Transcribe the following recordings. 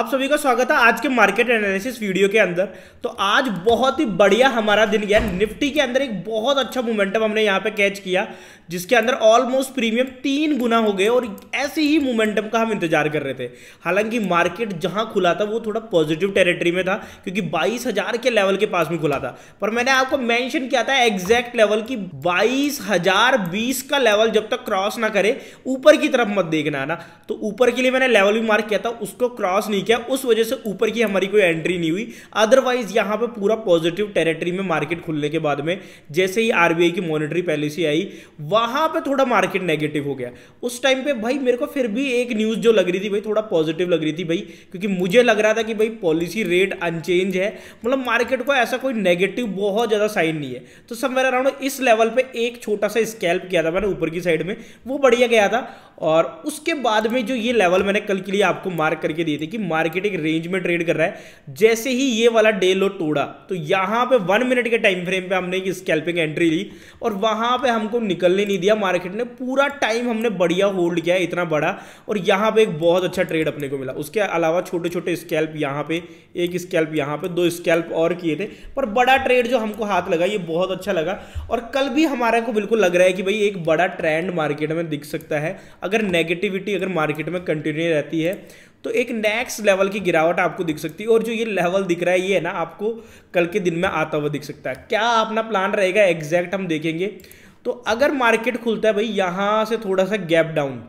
आप सभी का स्वागत है आज के मार्केट एनालिसिस वीडियो के अंदर तो आज बहुत ही बढ़िया हमारा दिन गया निफ्टी के अंदर एक बहुत अच्छा मोमेंटम हमने यहाँ पे कैच किया जिसके अंदर ऑलमोस्ट प्रीमियम तीन गुना हो गए और ऐसे ही मोमेंटम का हम इंतजार कर रहे थे हालांकि मार्केट जहाँ खुला था वो थोड़ा पॉजिटिव टेरिटरी में था क्योंकि बाईस के लेवल के पास में खुला था पर मैंने आपको मैंशन किया था एग्जैक्ट लेवल की बाईस हजार का लेवल जब तक क्रॉस ना करे ऊपर की तरफ मत देखना है ना तो ऊपर के लिए मैंने लेवल भी मार्क किया था उसको क्रॉस नहीं ठीक है उस वजह से ऊपर की हमारी कोई एंट्री नहीं हुई अदरवाइज यहां पे पूरा पॉजिटिव टेरिटरी में मार्केट खुलने के बाद में जैसे ही आरबीआई की मॉनेटरी पॉलिसी आई वहां पे थोड़ा मार्केट नेगेटिव हो गया उस टाइम पे भाई मेरे को फिर भी एक न्यूज जो लग रही थी भाई थोड़ा पॉजिटिव लग रही थी भाई क्योंकि मुझे लग रहा था कि भाई पॉलिसी रेट अनचेंज है मतलब मार्केट को ऐसा कोई नेगेटिव बहुत ज्यादा साइन नहीं है तो सब अराउंड इस लेवल पे एक छोटा सा स्कैल्प किया था मैंने ऊपर की साइड में वो बढ़िया गया था और उसके बाद में जो ये लेवल मैंने कल के लिए आपको मार्क करके दिए थे कि मार्केट एक रेंज में ट्रेड कर रहा है जैसे ही ये वाला डे लो तोड़ा तो यहाँ पे वन मिनट के टाइम फ्रेम पे हमने एक स्कैल्पिंग एंट्री ली और वहाँ पे हमको निकलने नहीं दिया मार्केट ने पूरा टाइम हमने बढ़िया होल्ड किया इतना बड़ा और यहाँ पे एक बहुत अच्छा ट्रेड अपने को मिला उसके अलावा छोटे छोटे स्कैल्प यहाँ पे एक स्कैल्प यहाँ पे दो स्कैल्प और किए थे पर बड़ा ट्रेड जो हमको हाथ लगा ये बहुत अच्छा लगा और कल भी हमारे को बिल्कुल लग रहा है कि भाई एक बड़ा ट्रेंड मार्केट में दिख सकता है अगर नेगेटिविटी अगर मार्केट में कंटिन्यू रहती है तो एक नेक्स्ट लेवल की गिरावट आपको दिख सकती है और जो ये लेवल दिख रहा है ये है ना आपको कल के दिन में आता हुआ दिख सकता है क्या अपना प्लान रहेगा एग्जैक्ट हम देखेंगे तो अगर मार्केट खुलता है भाई यहाँ से थोड़ा सा गैप डाउन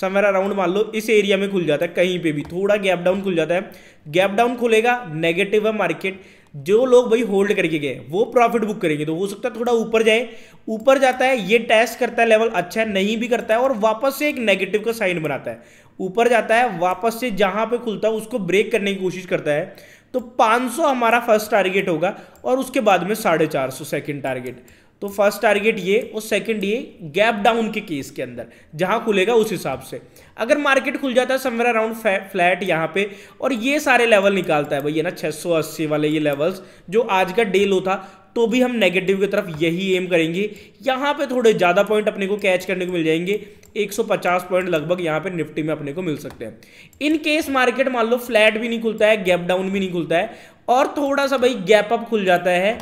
समय अराउंड मान लो इस एरिया में खुल जाता है कहीं पे भी थोड़ा गैप डाउन खुल जाता है गैप डाउन खुलेगा नेगेटिव है मार्केट जो लोग भाई होल्ड करके गए वो प्रॉफिट बुक करेंगे तो हो सकता है थोड़ा ऊपर जाए ऊपर जाता है ये टेस्ट करता है लेवल अच्छा है नहीं भी करता है और वापस से एक नेगेटिव का साइन बनाता है ऊपर जाता है वापस से जहां पे खुलता है उसको ब्रेक करने की कोशिश करता है तो 500 हमारा फर्स्ट टारगेट होगा और उसके बाद में साढ़े चार सौ सेकेंड टारगेट तो फर्स्ट टारगेट ये और सेकंड ये गैप डाउन के केस के अंदर जहां खुलेगा उस हिसाब से अगर मार्केट खुल जाता है समवेयर अराउंड फ्लैट यहाँ पे और ये सारे लेवल निकालता है भैया ना 680 वाले ये लेवल्स जो आज का डे लो था तो भी हम नेगेटिव की तरफ यही एम करेंगे यहाँ पे थोड़े ज़्यादा पॉइंट अपने को कैच करने को मिल जाएंगे 150 पॉइंट लगभग यहाँ पे निफ्टी में अपने को मिल सकते हैं इन केस मार्केट मान लो फ्लैट भी नहीं खुलता है गैप डाउन भी नहीं खुलता है और थोड़ा सा भाई गैप अप खुल जाता है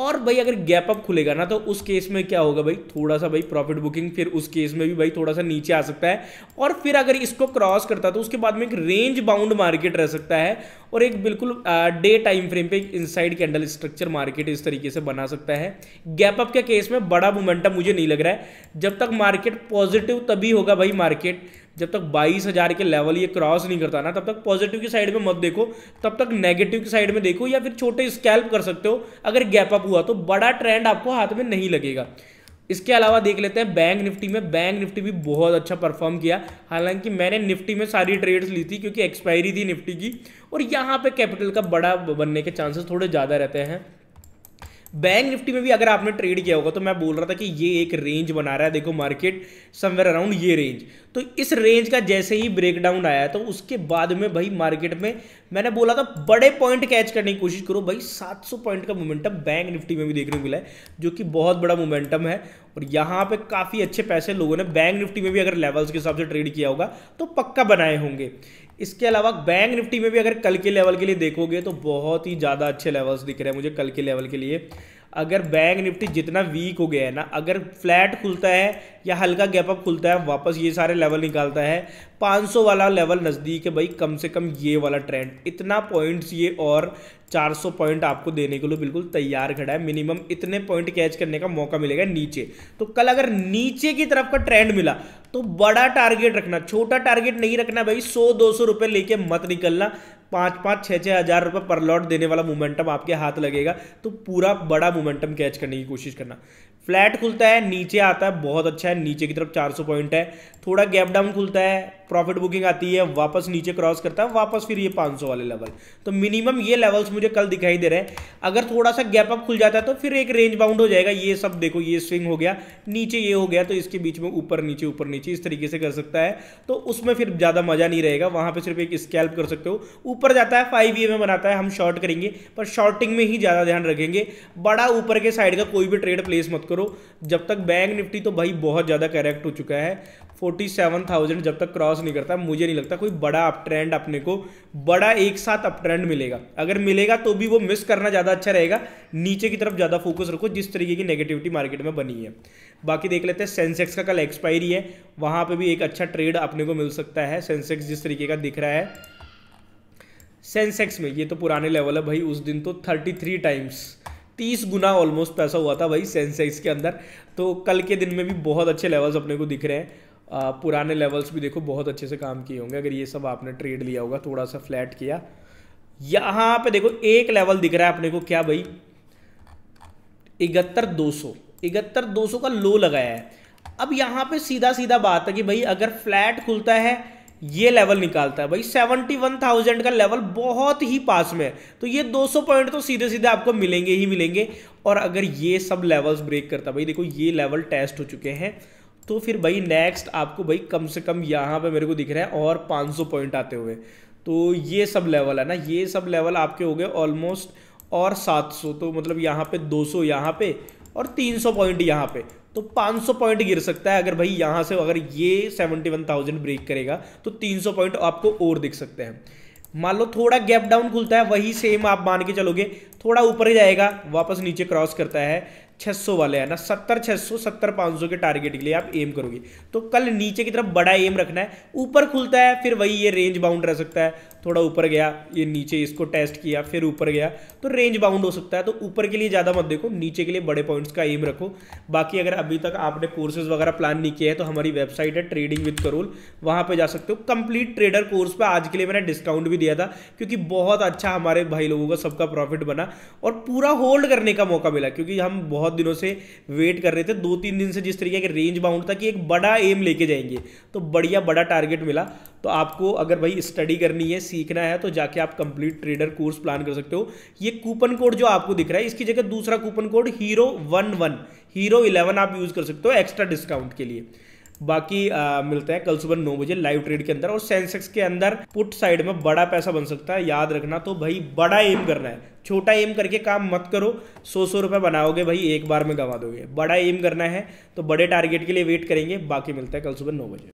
और भाई अगर गैप अप खुलेगा ना तो उस केस में क्या होगा भाई थोड़ा सा भाई प्रॉफिट बुकिंग फिर उस केस में भी भाई थोड़ा सा नीचे आ सकता है और फिर अगर इसको क्रॉस करता तो उसके बाद में एक रेंज बाउंड मार्केट रह सकता है और एक बिल्कुल डे टाइम फ्रेम पे एक इनसाइड कैंडल स्ट्रक्चर मार्केट इस तरीके से बना सकता है गैप अप के केस में बड़ा मोमेंटम मुझे नहीं लग रहा है जब तक मार्केट पॉजिटिव तभी होगा भाई मार्केट जब तक बाईस हज़ार के लेवल ये क्रॉस नहीं करता ना तब तक पॉजिटिव की साइड में मत देखो तब तक नेगेटिव की साइड में देखो या फिर छोटे स्कैल्प कर सकते हो अगर गैप अप हुआ तो बड़ा ट्रेंड आपको हाथ में नहीं लगेगा इसके अलावा देख लेते हैं बैंक निफ्टी में बैंक निफ्टी भी बहुत अच्छा परफॉर्म किया हालांकि मैंने निफ्टी में सारी ट्रेड्स ली थी क्योंकि एक्सपायरी थी निफ्टी की और यहाँ पे कैपिटल का बड़ा बनने के चांसेस थोड़े ज़्यादा रहते हैं बैंक निफ्टी में भी अगर आपने ट्रेड किया होगा तो मैं बोल रहा था कि ये एक रेंज बना रहा है देखो मार्केट समवेयर अराउंड ये रेंज तो इस रेंज का जैसे ही ब्रेकडाउन आया तो उसके बाद में भाई मार्केट में मैंने बोला था बड़े पॉइंट कैच करने की कोशिश करो भाई 700 पॉइंट का मोमेंटम बैंक निफ्टी में भी देखने को मिला है जो कि बहुत बड़ा मोमेंटम है और यहाँ पर काफ़ी अच्छे पैसे लोगों ने बैंक निफ्टी में भी अगर लेवल्स के हिसाब से ट्रेड किया होगा तो पक्का बनाए होंगे इसके अलावा बैंक निफ्टी में भी अगर कल के लेवल के लिए देखोगे तो बहुत ही ज़्यादा अच्छे लेवल्स दिख रहे हैं मुझे कल के लेवल के लिए अगर बैंक निफ्टी जितना वीक हो गया है ना अगर फ्लैट खुलता है या हल्का गैप अप खुलता है वापस ये सारे लेवल निकालता है 500 वाला लेवल नज़दीक है भाई कम से कम ये वाला ट्रेंड इतना पॉइंट्स ये और 400 पॉइंट आपको देने के लिए बिल्कुल तैयार खड़ा है मिनिमम इतने पॉइंट कैच करने का मौका मिलेगा नीचे तो कल अगर नीचे की तरफ का ट्रेंड मिला तो बड़ा टारगेट रखना छोटा टारगेट नहीं रखना भाई सौ दो सौ लेके मत निकलना पाँच पाँच छः छः हज़ार रुपये पर लॉट देने वाला मोमेंटम आपके हाथ लगेगा तो पूरा बड़ा मोमेंटम कैच करने की कोशिश करना फ्लैट खुलता है नीचे आता है बहुत अच्छा है नीचे की तरफ 400 पॉइंट है थोड़ा गैप डाउन खुलता है प्रॉफिट बुकिंग आती है वापस नीचे क्रॉस करता है वापस फिर ये 500 वाले लेवल तो मिनिमम ये लेवल्स मुझे कल दिखाई दे रहे हैं अगर थोड़ा सा गैप अप खुल जाता है तो फिर एक रेंज बाउंड हो जाएगा ये सब देखो ये स्विंग हो गया नीचे ये हो गया तो इसके बीच में ऊपर नीचे ऊपर नीचे इस तरीके से कर सकता है तो उसमें फिर ज़्यादा मज़ा नहीं रहेगा वहाँ पर सिर्फ एक स्कैल्प कर सकते हो ऊपर जाता है फाइव ई में बनाता है हम शॉर्ट करेंगे पर शॉर्टिंग में ही ज़्यादा ध्यान रखेंगे बड़ा ऊपर के साइड का कोई भी ट्रेड प्लेस मत करो जब तक बैंक निफ्टी तो भाई बहुत ज़्यादा करेक्ट हो चुका है 47,000 जब तक क्रॉस नहीं करता मुझे नहीं लगता कोई बड़ा अप ट्रेंड अपने को बड़ा एक साथ अप ट्रेंड मिलेगा अगर मिलेगा तो भी वो मिस करना ज़्यादा अच्छा रहेगा नीचे की तरफ ज़्यादा फोकस रखो जिस तरीके की नेगेटिविटी मार्केट में बनी है बाकी देख लेते हैं सेंसेक्स का कल एक्सपायरी है वहाँ पर भी एक अच्छा ट्रेड अपने को मिल सकता है सेंसेक्स जिस तरीके का दिख रहा है सेंसेक्स में ये तो पुराने लेवल है भाई उस दिन तो थर्टी थ्री टाइम्स तीस गुना ऑलमोस्ट पैसा हुआ था भाई सेंसेक्स के अंदर तो कल के दिन में भी बहुत अच्छे लेवल्स अपने को दिख रहे हैं आ, पुराने लेवल्स भी देखो बहुत अच्छे से काम किए होंगे अगर ये सब आपने ट्रेड लिया होगा थोड़ा सा फ्लैट किया यहाँ पे देखो एक लेवल दिख रहा है अपने को क्या भाई इकहत्तर दो सौ इकहत्तर दो सौ का लो लगाया है अब यहाँ पे सीधा सीधा बात है कि भाई अगर फ्लैट खुलता है ये लेवल निकालता है भाई सेवेंटी वन थाउजेंड का लेवल बहुत ही पास में है तो ये दो सौ पॉइंट तो सीधे सीधे आपको मिलेंगे ही मिलेंगे और अगर ये सब लेवल्स ब्रेक करता भाई देखो ये लेवल टेस्ट हो चुके हैं तो फिर भाई नेक्स्ट आपको भाई कम से कम यहाँ पे मेरे को दिख रहा है और 500 पॉइंट आते हुए तो ये सब लेवल है ना ये सब लेवल आपके हो गए ऑलमोस्ट और 700 तो मतलब यहाँ पे दो सौ यहाँ पे और 300 पॉइंट यहाँ पे तो 500 पॉइंट गिर सकता है अगर भाई यहाँ से अगर ये 71,000 ब्रेक करेगा तो 300 पॉइंट आपको और दिख सकते हैं मान लो थोड़ा गैप डाउन खुलता है वही सेम आप मान के चलोगे थोड़ा ऊपर ही जाएगा वापस नीचे क्रॉस करता है 600 वाले है ना 70 600 70 500 के टारगेट के लिए आप एम करोगे तो कल नीचे की तरफ बड़ा एम रखना है ऊपर खुलता है फिर वही ये रेंज बाउंड रह सकता है थोड़ा ऊपर गया ये नीचे इसको टेस्ट किया फिर ऊपर गया तो रेंज बाउंड हो सकता है तो ऊपर के लिए ज़्यादा मत देखो नीचे के लिए बड़े पॉइंट्स का एम रखो बाकी अगर अभी तक आपने कोर्सेज वगैरह प्लान नहीं किया है तो हमारी वेबसाइट है ट्रेडिंग विद करोल वहाँ पर जा सकते हो कंप्लीट ट्रेडर कोर्स पर आज के लिए मैंने डिस्काउंट भी दिया था क्योंकि बहुत अच्छा हमारे भाई लोगों का सबका प्रॉफिट बना और पूरा होल्ड करने का मौका मिला क्योंकि हम बहुत दिनों से वेट कर रहे थे दो तीन दिन से जिस तरीके के रेंज बाउंड था कि एक बड़ा एम लेके जाएंगे तो बढ़िया बड़ा टारगेट मिला तो आपको अगर भाई स्टडी करनी है सीखना है तो जाके आप कंप्लीट ट्रेडर कोर्स प्लान कर सकते हो ये कूपन कोड जो आपको दिख रहा है इसकी जगह दूसरा coupon code hero one one hero eleven आप यूज़ कर सकते हो एक्स्ट्रा डिस्काउंट के लिए बाकी आ, मिलते हैं कल सुबह नौ बजे लाइव ट्रेड के अंदर और सेंसेक्स के अंदर पुट साइड में बड़ा पैसा बन सकता है याद रखना तो भाई बड़ा एम करना है छोटा एम करके काम मत करो सौ सौ रुपये बनाओगे भाई एक बार में गंवा दोगे बड़ा एम करना है तो बड़े टारगेट के लिए वेट करेंगे बाकी मिलता है कल सुबह नौ बजे